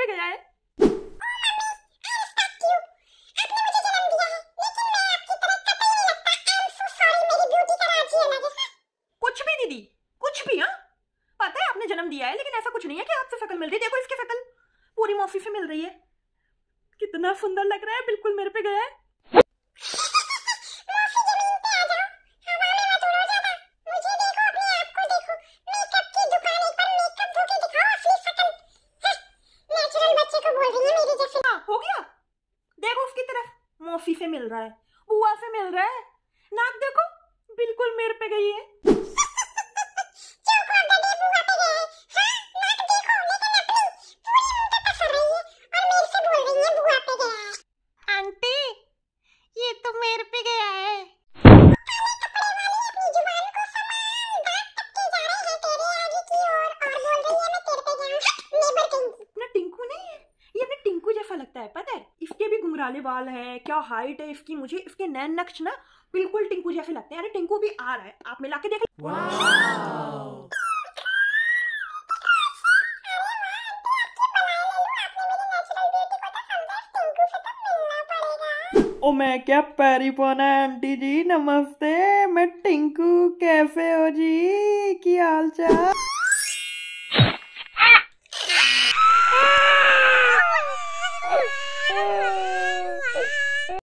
पे गया है कुछ भी दीदी कुछ भी हाँ पता है आपने जन्म दिया है लेकिन ऐसा कुछ नहीं है कि आपसे शकल मिल रही देखो इसकी शकल पूरी मॉफी से मिल रही है कितना सुंदर लग रहा है बिल्कुल मेरे पे गया है बोल रही है मेरी जैसे हाँ, हो गया देखो उसकी तरफ मौसी से मिल रहा है बुआ से मिल रहा है नाक देखो बिल्कुल मेरे पे गई है हाँ, आंटी ये तो मैं जैसा लगता है पता है इसके भी घुंघराले बाल हैं क्या हाइट है इसकी मुझे इसके नैन नक्श ना बिल्कुल टिंकू जैसे लगते हैं अरे टिंकू भी आ रहा है आप मिला के देख ओ मैं क्या पैरी पोना आंटी जी नमस्ते मैं टिंकू कैसे हो जी की हाल चाल